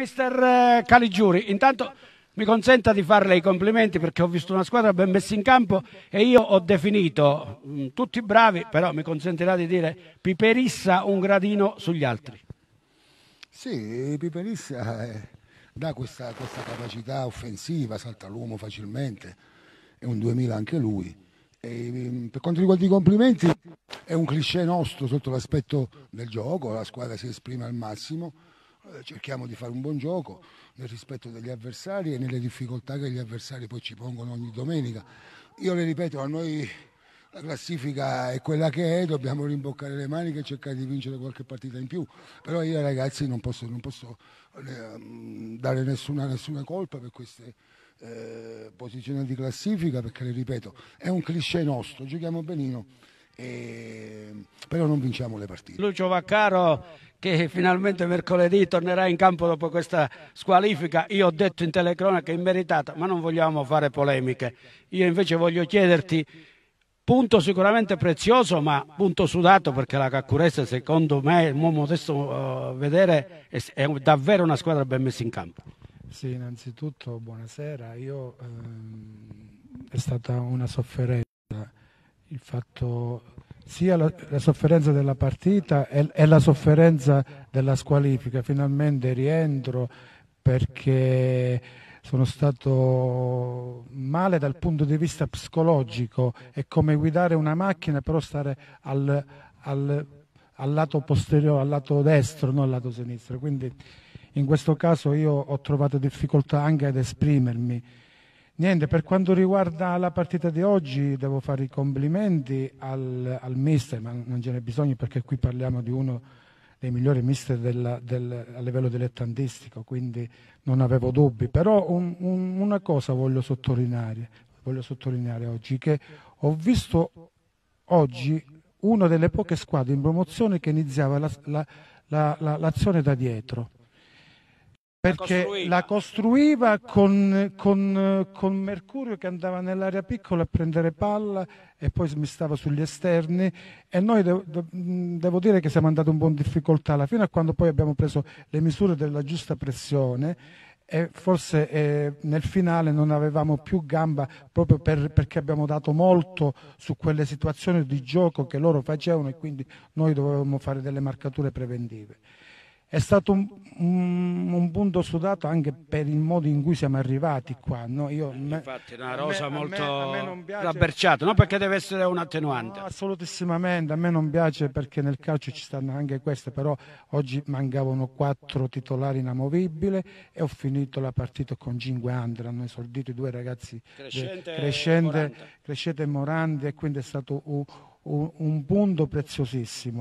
Mister eh, Caligiuri, intanto mi consenta di farle i complimenti perché ho visto una squadra ben messa in campo e io ho definito mh, mm, tutti bravi, però mi consentirà di dire Piperissa un gradino sugli altri. Sì, Piperissa eh, dà questa, questa, capacità offensiva, salta l'uomo facilmente, è un 2000 anche lui. E, mm, per quanto riguarda i complimenti, è un cliché nostro sotto l'aspetto del gioco, la squadra si esprime al massimo eh, cerchiamo di fare un buon gioco nel rispetto degli avversari e nelle difficoltà che gli avversari poi ci pongono ogni domenica. Io le ripeto, a noi la classifica è quella che è, dobbiamo rimboccare le maniche e cercare di vincere qualche partita in più. Però io ragazzi non posso, non posso eh, dare nessuna, nessuna, colpa per queste eh, posizioni di classifica perché le ripeto, è un cliché nostro, giochiamo benino e... Ehm, però non vinciamo le partite. Lucio Vaccaro che finalmente mercoledì tornerà in campo dopo questa squalifica, io ho detto in telecronaca immeritata, ma non vogliamo fare polemiche. Io invece voglio chiederti punto sicuramente prezioso, ma punto sudato perché la Caccurese, secondo me, adesso uh, vedere è, è, davvero una squadra ben messa in campo. Sì, innanzitutto buonasera. Io, ehm, è stata una sofferenza fatto sia la, la sofferenza della partita e, e, la sofferenza della squalifica. Finalmente rientro perché sono stato male dal punto di vista psicologico. È come guidare una macchina, però stare al, al, al lato posteriore, al lato destro, non al lato sinistro. Quindi in questo caso io ho trovato difficoltà anche ad esprimermi Niente, per quanto riguarda la partita di oggi devo fare i complimenti al, al mister, ma non ce n'è bisogno perché qui parliamo di uno dei migliori mister della, del, a livello dilettantistico, quindi non avevo dubbi. Però un, un, una cosa voglio sottolineare, voglio sottolineare oggi, che ho visto oggi una delle poche squadre in promozione che iniziava la, la, la, l'azione da dietro perché la costruiva, la costruiva con, con, con, Mercurio che andava nell'area piccola a prendere palla e poi smistava sugli esterni e noi de- de- devo dire che siamo andati un po' in difficoltà alla fine quando poi abbiamo preso le misure della giusta pressione e forse eh, nel finale non avevamo più gamba proprio per, perché abbiamo dato molto su quelle situazioni di gioco che loro facevano e quindi noi dovevamo fare delle marcature preventive. È stato un, un, un, punto sudato anche per il modo in cui siamo arrivati qua. No? Io, eh, Infatti, una rosa me, molto me, rabberciata, no? perché deve essere un attenuante. No, assolutissimamente, a me non piace perché nel calcio ci stanno anche queste, però oggi mancavano quattro titolari inamovibili e ho finito la partita con cinque under, hanno esordito i due ragazzi Crescente, crescente, e Morandi. crescente e Morandi e quindi è stato un, un punto preziosissimo.